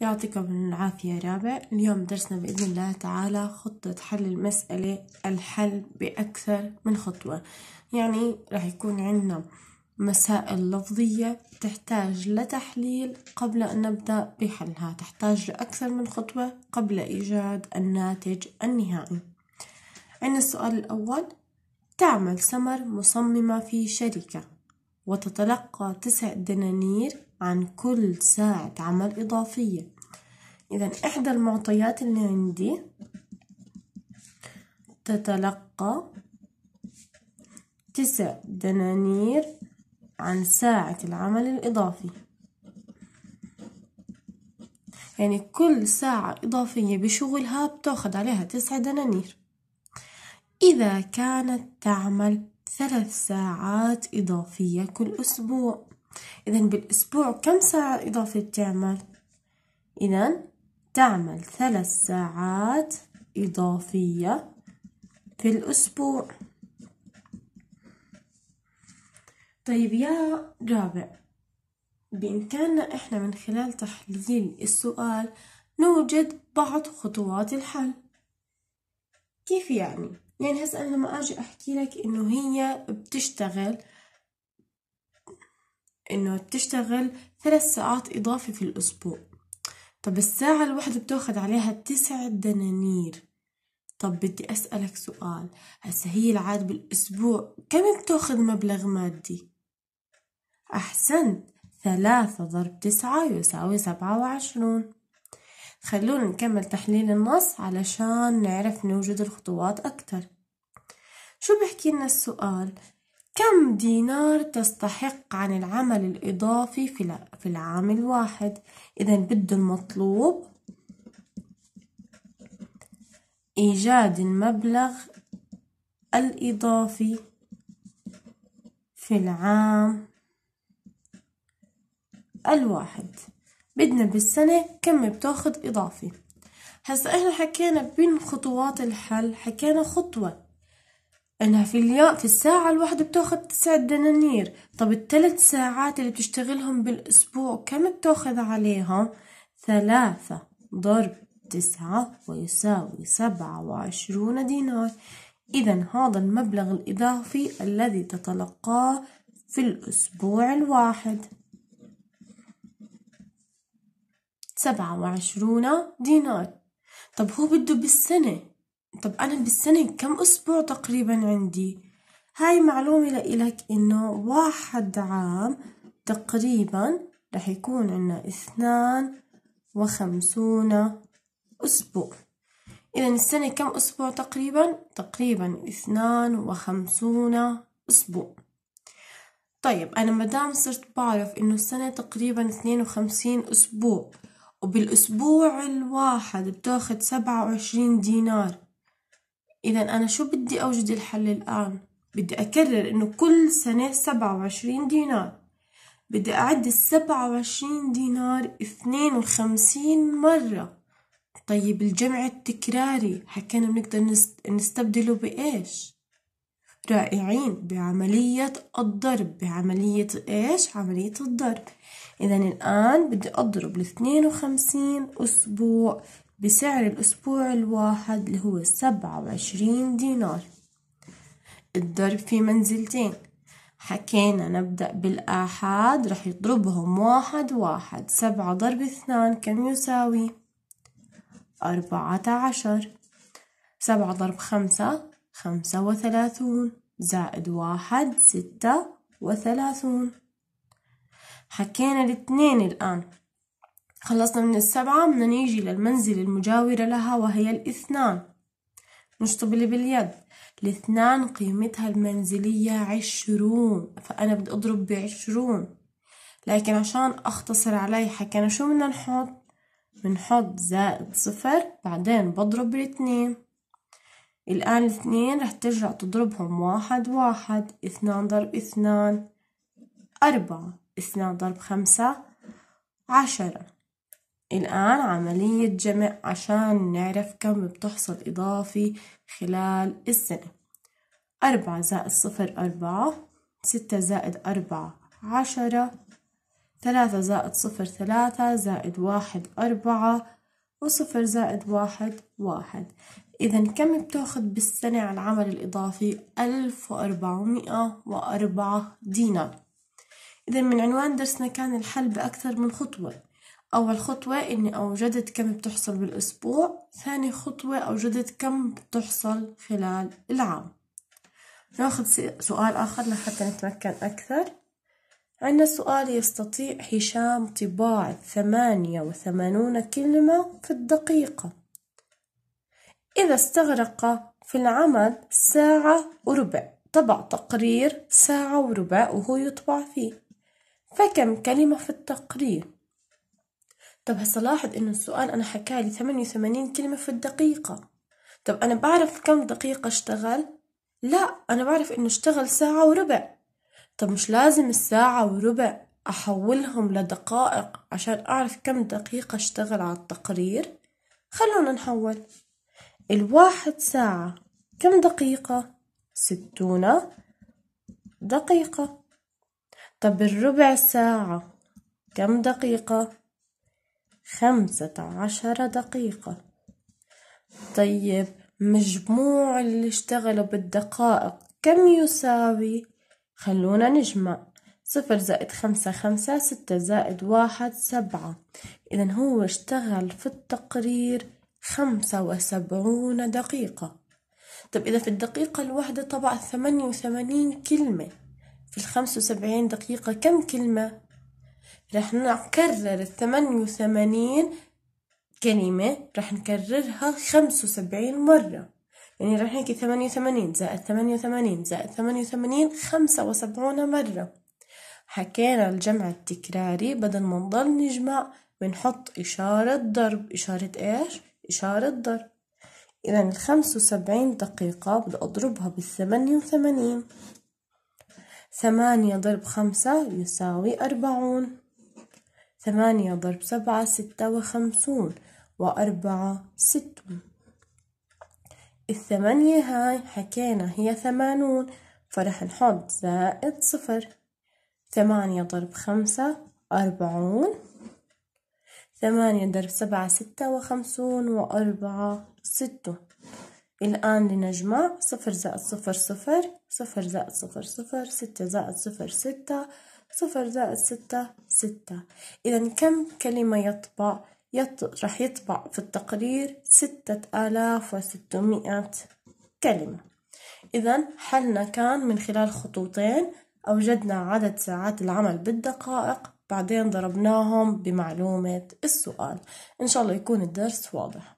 يعطيكم العافية رابع اليوم درسنا بإذن الله تعالى خطة حل المسألة الحل بأكثر من خطوة يعني راح يكون عندنا مسائل لفظية تحتاج لتحليل قبل أن نبدأ بحلها تحتاج لأكثر من خطوة قبل إيجاد الناتج النهائي عندنا السؤال الأول تعمل سمر مصممة في شركة وتتلقى تسع دنانير عن كل ساعة عمل إضافية إذا إحدى المعطيات اللي عندي تتلقى تسع دنانير عن ساعة العمل الإضافي يعني كل ساعة إضافية بشغلها بتاخد عليها تسع دنانير إذا كانت تعمل ثلاث ساعات إضافية كل أسبوع إذا بالأسبوع كم ساعة إضافية تعمل؟ إذا تعمل ثلاث ساعات إضافية في الأسبوع طيب يا رابع بإمكاننا إحنا من خلال تحليل السؤال نوجد بعض خطوات الحل كيف يعني؟ يعني هسا أنا لما أجي أحكي لك إنه هي بتشتغل إنه بتشتغل ثلاث ساعات إضافة في الأسبوع طب الساعة الواحدة بتاخد عليها تسعة دنانير طب بدي أسألك سؤال هسا هي العاد بالأسبوع كم بتاخد مبلغ مادي؟ أحسنت ثلاثة ضرب تسعة يساوي سبعة وعشرون خلونا نكمل تحليل النص علشان نعرف نوجد الخطوات أكتر شو بحكي لنا السؤال كم دينار تستحق عن العمل الإضافي في العام الواحد إذا بده المطلوب إيجاد المبلغ الإضافي في العام الواحد بدنا بالسنة كم بتاخد إضافي هسا إحنا حكينا بين خطوات الحل حكينا خطوة أنها في اليوم في الساعة الواحدة بتاخد تسعة دنانير طب الثلاث ساعات اللي بتشتغلهم بالأسبوع كم بتاخذ عليهم ثلاثة ضرب تسعة ويساوي سبعة وعشرون دينار إذا هذا المبلغ الإضافي الذي تتلقاه في الأسبوع الواحد سبعة وعشرون دينار طب هو بده بالسنة طب أنا بالسنة كم أسبوع تقريبا عندي؟ هاي معلومة لإلك إنه واحد عام تقريبا رح يكون عنا اثنان وخمسون أسبوع إذا السنة كم أسبوع تقريبا؟ تقريبا اثنان وخمسون أسبوع طيب أنا مدام صرت بعرف إنه السنة تقريبا اثنين وخمسين أسبوع وبالأسبوع الواحد بتاخد سبعة وعشرين دينار إذا أنا شو بدي أوجد الحل الآن بدي أكرر إنه كل سنة سبعة وعشرين دينار بدي أعد السبعة وعشرين دينار اثنين وخمسين مرة طيب الجمع التكراري حكينا بنقدر نستبدله بإيش؟ رائعين بعملية الضرب بعملية إيش؟ عملية الضرب إذا الآن بدي أضرب الاثنين وخمسين أسبوع بسعر الأسبوع الواحد اللي هو سبعة وعشرين دينار الضرب في منزلتين حكينا نبدأ بالآحاد رح يضربهم واحد واحد سبعة ضرب اثنان كم يساوي أربعة عشر سبعة ضرب خمسة خمسة وثلاثون زائد واحد ستة وثلاثون حكينا الاثنين الآن خلصنا من السبعة بدنا نيجي للمنزل المجاورة لها وهي الاثنان نشطب اللي باليد الاثنان قيمتها المنزلية عشرون فأنا بدي أضرب بعشرون لكن عشان أختصر علي حكينا شو بدنا نحط بنحط زائد صفر بعدين بضرب الاثنين الآن الاثنين رح ترجع تضربهم واحد واحد اثنان ضرب اثنان أربعة اثنان ضرب خمسة عشرة الآن عملية جمع عشان نعرف كم بتحصل إضافي خلال السنة أربعة زائد صفر أربعة ستة زائد أربعة عشرة ثلاثة زائد صفر ثلاثة زائد واحد أربعة وصفر زائد واحد واحد إذا كم بتاخد بالسنة على العمل الإضافي ألف وأربعمائة وأربعة دينار إذا من عنوان درسنا كان الحل بأكثر من خطوة أول خطوة إني أوجدت كم بتحصل بالأسبوع ثاني خطوة أوجدت كم بتحصل خلال العام ناخذ سؤال آخر لحتى نتمكن أكثر عندنا سؤال يستطيع هشام طباعة ثمانية وثمانون كلمة في الدقيقة إذا استغرق في العمل ساعة وربع طبع تقرير ساعة وربع وهو يطبع فيه فكم كلمة في التقرير طب هسا لاحظ انه السؤال انا حكالي ثمانية وثمانين كلمة في الدقيقة طب انا بعرف كم دقيقة اشتغل لا انا بعرف انه اشتغل ساعة وربع طب مش لازم الساعة وربع احولهم لدقائق عشان اعرف كم دقيقة اشتغل على التقرير خلونا نحول الواحد ساعة كم دقيقة ستون دقيقة طب الربع ساعة كم دقيقة خمسة عشر دقيقة طيب مجموع اللي اشتغلوا بالدقائق كم يساوي خلونا نجمع صفر زائد خمسة خمسة ستة زائد واحد سبعة إذا هو اشتغل في التقرير خمسة وسبعون دقيقة طب إذا في الدقيقة الواحدة طبع ثمانية وثمانين كلمة في الخمس وسبعين دقيقة كم كلمة رح نكرر الثمانية وثمانين كلمة رح نكررها خمسة وسبعين مرة يعني رح نحكي ثمانية وثمانين زائد ثمانية وثمانين زائد ثمانية وثمانين خمسة وسبعون مرة حكينا الجمع التكراري بدل ما نضل نجمع بنحط إشارة ضرب إشارة إيش؟ إشارة ضرب إذا الخمسة وسبعين دقيقة بدي أضربها بالثمانية وثمانين ثمانية ضرب خمسة يساوي أربعون ثمانية ضرب سبعة ستة وخمسون وأربعة ستة الثمانية هاي حكينا هي ثمانون فرح نحط زائد صفر ثمانية ضرب خمسة أربعون ثمانية ضرب سبعة ستة وخمسون وأربعة ستة الآن لنجمع صفر زائد صفر صفر صفر زائد صفر صفر ستة زائد صفر ستة صفر زائد ستة ستة إذا كم كلمة يطبع؟ يط... رح يطبع في التقرير ستة آلاف وستمائة كلمة إذا حلنا كان من خلال خطوطين أوجدنا عدد ساعات العمل بالدقائق بعدين ضربناهم بمعلومة السؤال إن شاء الله يكون الدرس واضح